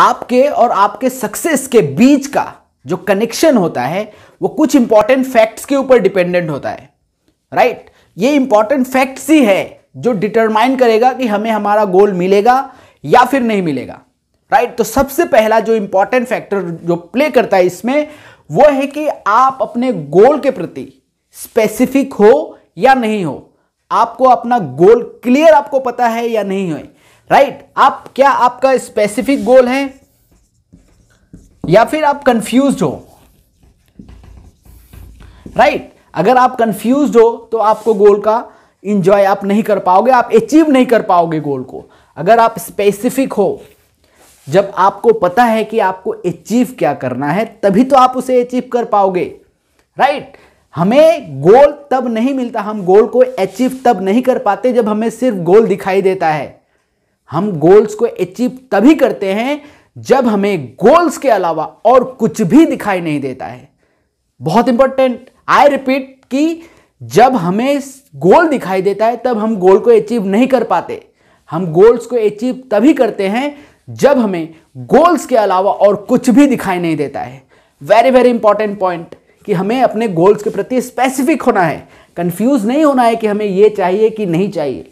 आपके और आपके सक्सेस के बीच का जो कनेक्शन होता है वो कुछ इंपॉर्टेंट फैक्ट्स के ऊपर डिपेंडेंट होता है राइट right? ये इंपॉर्टेंट फैक्ट्स ही है जो डिटरमाइन करेगा कि हमें हमारा गोल मिलेगा या फिर नहीं मिलेगा राइट right? तो सबसे पहला जो इंपॉर्टेंट फैक्टर जो प्ले करता है इसमें वो है कि आप अपने गोल के प्रति स्पेसिफिक हो या नहीं हो आपको अपना गोल क्लियर आपको पता है या नहीं है राइट right? आप क्या आपका स्पेसिफिक गोल है या फिर आप कंफ्यूज हो राइट right? अगर आप कंफ्यूज हो तो आपको गोल का इंजॉय आप नहीं कर पाओगे आप अचीव नहीं कर पाओगे गोल को अगर आप स्पेसिफिक हो जब आपको पता है कि आपको अचीव क्या करना है तभी तो आप उसे अचीव कर पाओगे राइट right? हमें गोल तब नहीं मिलता हम गोल को अचीव तब नहीं कर पाते जब हमें सिर्फ गोल दिखाई देता है हम गोल्स को अचीव तभी करते हैं जब हमें गोल्स के अलावा और कुछ भी दिखाई नहीं देता है बहुत इंपॉर्टेंट आई रिपीट कि जब हमें गोल दिखाई देता है तब हम गोल को अचीव नहीं कर पाते हम गोल्स को अचीव तभी करते हैं जब हमें गोल्स के अलावा और कुछ भी दिखाई नहीं देता है वेरी वेरी इंपॉर्टेंट पॉइंट कि हमें अपने गोल्स के प्रति स्पेसिफिक होना है कंफ्यूज नहीं होना है कि हमें ये चाहिए कि नहीं चाहिए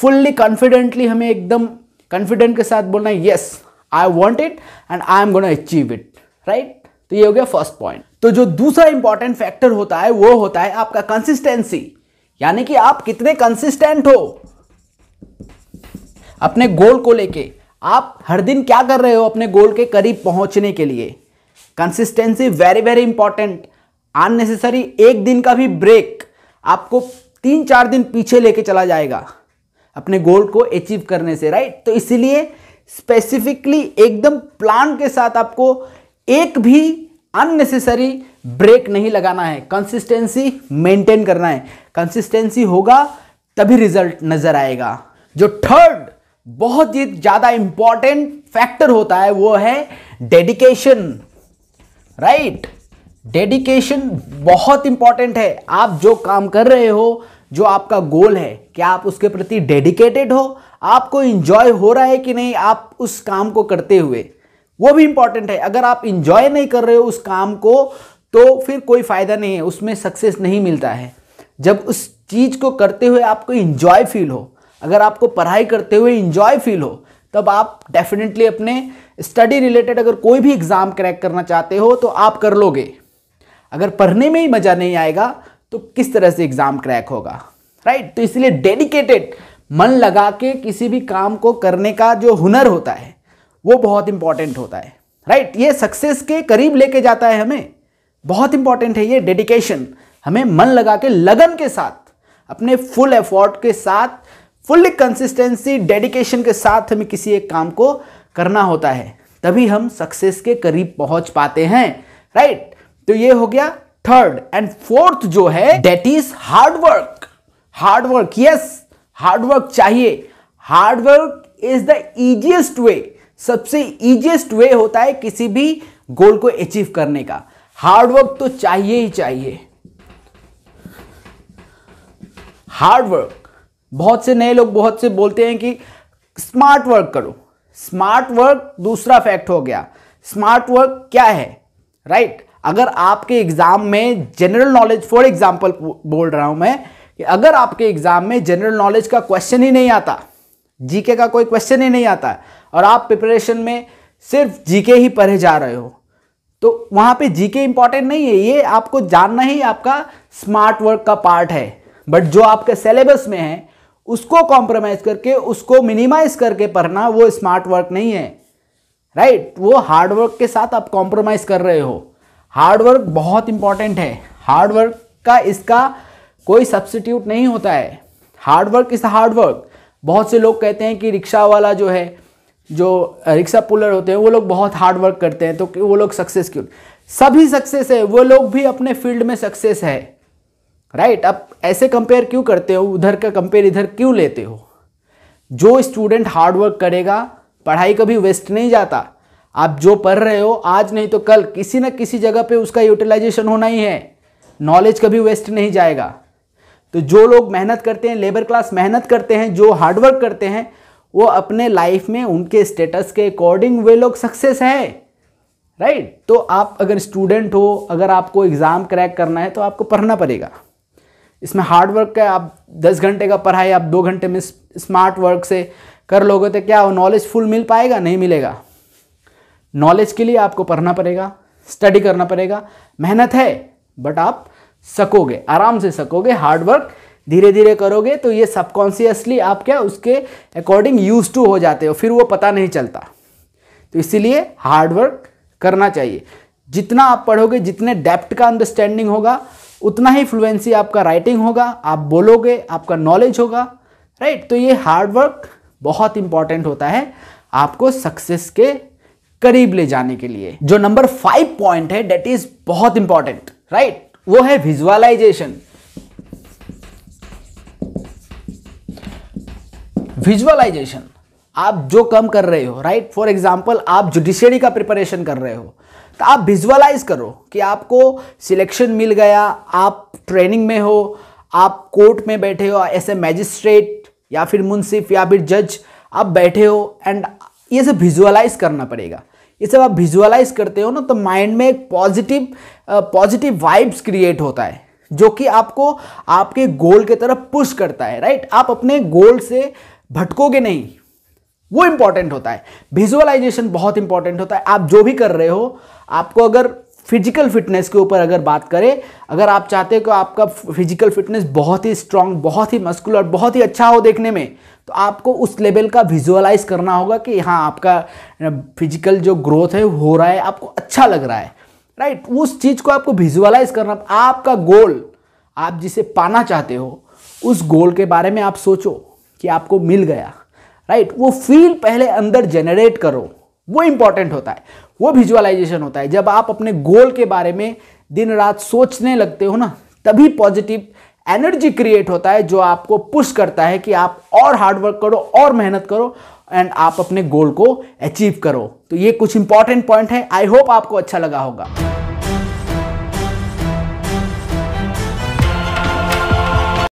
फुल्ली कॉन्फिडेंटली हमें एकदम कॉन्फिडेंट के साथ बोलना है yes I want it and I am gonna achieve it right तो ये हो गया फर्स्ट पॉइंट तो जो दूसरा इंपॉर्टेंट फैक्टर होता है वो होता है आपका कंसिस्टेंसी यानी कि आप कितने कंसिस्टेंट हो अपने गोल को लेके आप हर दिन क्या कर रहे हो अपने गोल के करीब पहुंचने के लिए consistency very very important unnecessary एक दिन का भी ब्रेक आपको तीन चार दिन पीछे लेके चला जाएगा अपने गोल को अचीव करने से राइट तो इसीलिए स्पेसिफिकली एकदम प्लान के साथ आपको एक भी अननेसेसरी ब्रेक नहीं लगाना है कंसिस्टेंसी मेंटेन करना है कंसिस्टेंसी होगा तभी रिजल्ट नजर आएगा जो थर्ड बहुत ही ज़्यादा इंपॉर्टेंट फैक्टर होता है वो है डेडिकेशन राइट डेडिकेशन बहुत इंपॉर्टेंट है आप जो काम कर रहे हो जो आपका गोल है क्या आप उसके प्रति डेडिकेटेड हो आपको इंजॉय हो रहा है कि नहीं आप उस काम को करते हुए वो भी इंपॉर्टेंट है अगर आप इन्जॉय नहीं कर रहे हो उस काम को तो फिर कोई फ़ायदा नहीं है उसमें सक्सेस नहीं मिलता है जब उस चीज़ को करते हुए आपको इंजॉय फील हो अगर आपको पढ़ाई करते हुए इन्जॉय फील हो तब आप डेफिनेटली अपने स्टडी रिलेटेड अगर कोई भी एग्ज़ाम क्रैक करना चाहते हो तो आप कर लोगे अगर पढ़ने में ही मज़ा नहीं आएगा तो किस तरह से एग्ज़ाम क्रैक होगा राइट तो इसलिए डेडिकेटेड मन लगा के किसी भी काम को करने का जो हुनर होता है वो बहुत इंपॉर्टेंट होता है राइट ये सक्सेस के करीब लेके जाता है हमें बहुत इंपॉर्टेंट है ये डेडिकेशन हमें मन लगा के लगन के साथ अपने फुल एफर्ट के साथ फुल कंसिस्टेंसी डेडिकेशन के साथ हमें किसी एक काम को करना होता है तभी हम सक्सेस के करीब पहुंच पाते हैं राइट तो ये हो गया थर्ड एंड फोर्थ जो है that is hard work hard work yes hard work चाहिए hard work is the easiest way सबसे इजिएस्ट वे होता है किसी भी गोल को अचीव करने का हार्डवर्क तो चाहिए ही चाहिए हार्डवर्क बहुत से नए लोग बहुत से बोलते हैं कि स्मार्ट वर्क करो स्मार्ट वर्क दूसरा फैक्ट हो गया स्मार्ट वर्क क्या है राइट right? अगर आपके एग्जाम में जनरल नॉलेज फॉर एग्जाम्पल बोल रहा हूं मैं कि अगर आपके एग्जाम में जनरल नॉलेज का क्वेश्चन ही नहीं आता जीके का कोई क्वेश्चन ही नहीं आता और आप प्रिपरेशन में सिर्फ जीके ही पढ़े जा रहे हो तो वहाँ पे जीके इंपॉर्टेंट नहीं है ये आपको जानना ही आपका स्मार्ट वर्क का पार्ट है बट जो आपके सिलेबस में है उसको कॉम्प्रोमाइज करके उसको मिनिमाइज करके पढ़ना वो स्मार्ट वर्क नहीं है राइट right? वो हार्ड वर्क के साथ आप कॉम्प्रोमाइज कर रहे हो हार्डवर्क बहुत इंपॉर्टेंट है हार्डवर्क का इसका कोई सब्सिट्यूट नहीं होता है हार्डवर्क इस हार्डवर्क बहुत से लोग कहते हैं कि रिक्शा वाला जो है जो रिक्शा पुलर होते हैं वो लोग बहुत हार्डवर्क करते हैं तो वो लोग सक्सेस क्यों सभी सक्सेस है वो लोग भी अपने फील्ड में सक्सेस है राइट right? अब ऐसे कंपेयर क्यों करते हो उधर का कंपेयर इधर क्यों लेते हो जो स्टूडेंट हार्डवर्क करेगा पढ़ाई कभी वेस्ट नहीं जाता आप जो पढ़ रहे हो आज नहीं तो कल किसी न किसी जगह पे उसका यूटिलाइजेशन होना ही है नॉलेज कभी वेस्ट नहीं जाएगा तो जो लोग मेहनत करते हैं लेबर क्लास मेहनत करते हैं जो हार्डवर्क करते हैं वो अपने लाइफ में उनके स्टेटस के अकॉर्डिंग वे लोग सक्सेस है राइट तो आप अगर स्टूडेंट हो अगर आपको एग्ज़ाम क्रैक करना है तो आपको पढ़ना पड़ेगा इसमें हार्ड वर्क का आप दस घंटे का पढ़ाई आप दो घंटे में स्मार्ट वर्क से कर लोगे तो क्या वो नॉलेज फुल मिल पाएगा नहीं मिलेगा नॉलेज के लिए आपको पढ़ना पड़ेगा स्टडी करना पड़ेगा मेहनत है बट आप सकोगे आराम से सकोगे हार्डवर्क धीरे धीरे करोगे तो ये सबकॉन्सियसली आप क्या उसके अकॉर्डिंग यूज टू हो जाते हो फिर वो पता नहीं चलता तो इसीलिए हार्डवर्क करना चाहिए जितना आप पढ़ोगे जितने डेप्थ का अंडरस्टैंडिंग होगा उतना ही फ्लुएंसी आपका राइटिंग होगा आप बोलोगे आपका नॉलेज होगा राइट तो ये हार्डवर्क बहुत इंपॉर्टेंट होता है आपको सक्सेस के करीब ले जाने के लिए जो नंबर फाइव पॉइंट है डेट इज बहुत इंपॉर्टेंट राइट वो है विजुअलाइजेशन विजुअलाइजेशन आप जो काम कर रहे हो राइट फॉर एग्जाम्पल आप जुडिशरी का प्रिपरेशन कर रहे हो तो आप विजुअलाइज करो कि आपको सिलेक्शन मिल गया आप ट्रेनिंग में हो आप कोर्ट में बैठे हो ऐसे मैजिस्ट्रेट या फिर मुंसिफ या फिर जज आप बैठे हो एंड ये सब विजुअलाइज करना पड़ेगा ये सब आप विजुअलाइज करते हो ना तो माइंड में एक पॉजिटिव पॉजिटिव वाइब्स क्रिएट होता है जो कि आपको आपके गोल के तरफ पुश करता है राइट आप अपने गोल से भटकोगे नहीं वो इंपॉर्टेंट होता है विजुअलाइजेशन बहुत इंपॉर्टेंट होता है आप जो भी कर रहे हो आपको अगर फिजिकल फिटनेस के ऊपर अगर बात करें अगर आप चाहते हो कि आपका फिजिकल फिटनेस बहुत ही स्ट्रांग बहुत ही मस्कुलर बहुत ही अच्छा हो देखने में तो आपको उस लेवल का विजुअलाइज करना होगा कि हाँ आपका फिजिकल जो ग्रोथ है हो रहा है आपको अच्छा लग रहा है राइट उस चीज़ को आपको विजुअलाइज करना आपका गोल आप जिसे पाना चाहते हो उस गोल के बारे में आप सोचो कि आपको मिल गया राइट वो फील पहले अंदर जनरेट करो वो इंपॉर्टेंट होता है वो विजुअलाइजेशन होता है जब आप अपने गोल के बारे में दिन रात सोचने लगते हो ना तभी पॉजिटिव एनर्जी क्रिएट होता है जो आपको पुश करता है कि आप और हार्डवर्क करो और मेहनत करो एंड आप अपने गोल को अचीव करो तो ये कुछ इंपॉर्टेंट पॉइंट है आई होप आपको अच्छा लगा होगा